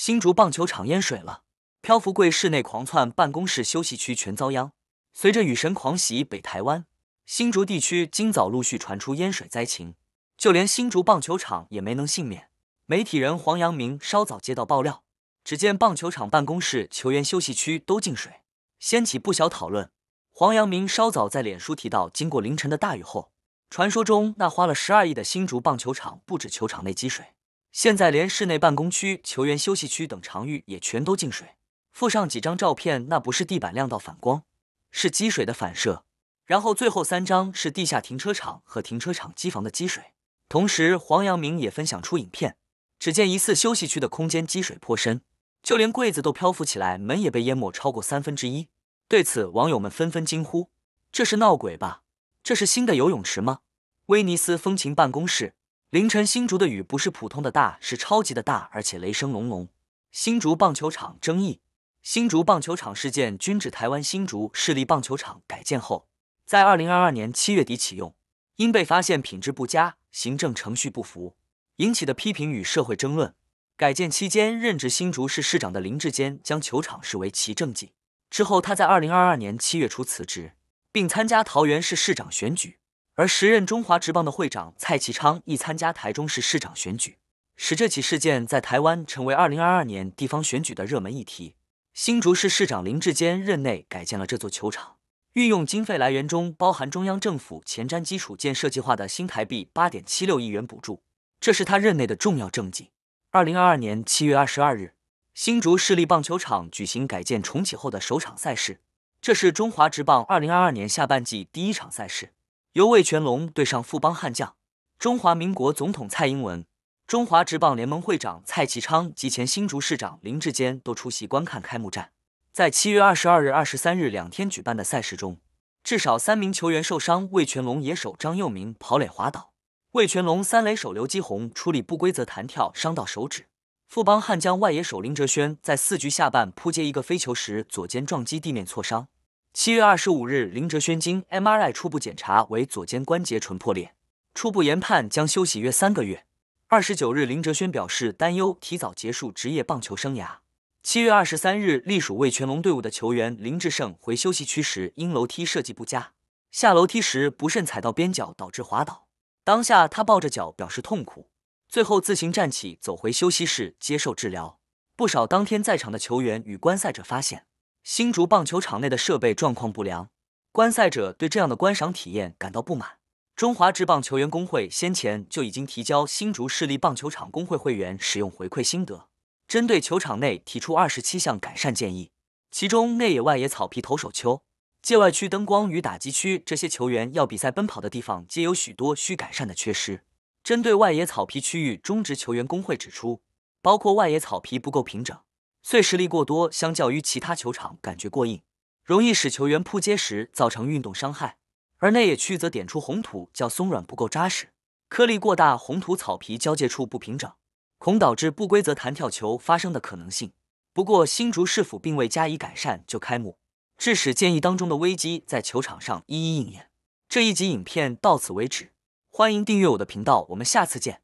新竹棒球场淹水了，漂浮柜室内狂窜，办公室休息区全遭殃。随着雨神狂袭北台湾，新竹地区今早陆续传出淹水灾情，就连新竹棒球场也没能幸免。媒体人黄阳明稍早接到爆料，只见棒球场办公室、球员休息区都进水，掀起不小讨论。黄阳明稍早在脸书提到，经过凌晨的大雨后，传说中那花了十二亿的新竹棒球场不止球场内积水。现在连室内办公区、球员休息区等场域也全都进水。附上几张照片，那不是地板亮到反光，是积水的反射。然后最后三张是地下停车场和停车场机房的积水。同时，黄阳明也分享出影片，只见疑似休息区的空间积水颇深，就连柜子都漂浮起来，门也被淹没超过三分之一。对此，网友们纷纷惊呼：“这是闹鬼吧？这是新的游泳池吗？”威尼斯风情办公室。凌晨，新竹的雨不是普通的大，是超级的大，而且雷声隆隆。新竹棒球场争议，新竹棒球场事件均指台湾新竹市立棒球场改建后，在二零二二年七月底启用，因被发现品质不佳、行政程序不符，引起的批评与社会争论。改建期间，任职新竹市市长的林志坚将球场视为其政绩，之后他在二零二二年七月初辞职，并参加桃园市市长选举。而时任中华职棒的会长蔡其昌亦参加台中市市长选举，使这起事件在台湾成为2022年地方选举的热门议题。新竹市市长林志坚任内改建了这座球场，运用经费来源中包含中央政府前瞻基础建设计划的新台币8.76亿元补助，这是他任内的重要政绩。2022年7月22日，新竹市立棒球场举行改建重启后的首场赛事，这是中华职棒2022年下半季第一场赛事。由魏全龙对上富邦悍将，中华民国总统蔡英文、中华职棒联盟会长蔡其昌及前新竹市长林志坚都出席观看开幕战。在七月二十二日、二十三日两天举办的赛事中，至少三名球员受伤，魏全龙野手张佑明跑垒滑倒，魏全龙三垒手刘基宏处理不规则弹跳伤到手指，富邦悍将外野手林哲轩在四局下半扑接一个飞球时左肩撞击地面挫伤。七月二十五日，林哲轩经 MRI 初步检查为左肩关节唇破裂，初步研判将休息约三个月。二十九日，林哲轩表示担忧，提早结束职业棒球生涯。七月二十三日，隶属味全龙队伍的球员林志胜回休息区时，因楼梯设计不佳，下楼梯时不慎踩到边角导致滑倒，当下他抱着脚表示痛苦，最后自行站起走回休息室接受治疗。不少当天在场的球员与观赛者发现。新竹棒球场内的设备状况不良，观赛者对这样的观赏体验感到不满。中华职棒球员工会先前就已经提交新竹市立棒球场工会会员使用回馈心得，针对球场内提出二十七项改善建议，其中内野、外野草皮、投手丘、界外区灯光与打击区这些球员要比赛奔跑的地方，皆有许多需改善的缺失。针对外野草皮区域，中职球员工会指出，包括外野草皮不够平整。碎石粒过多，相较于其他球场感觉过硬，容易使球员扑接时造成运动伤害；而内野区则点出红土较松软不够扎实，颗粒过大，红土草皮交界处不平整，恐导致不规则弹跳球发生的可能性。不过新竹市府并未加以改善就开幕，致使建议当中的危机在球场上一一应验。这一集影片到此为止，欢迎订阅我的频道，我们下次见。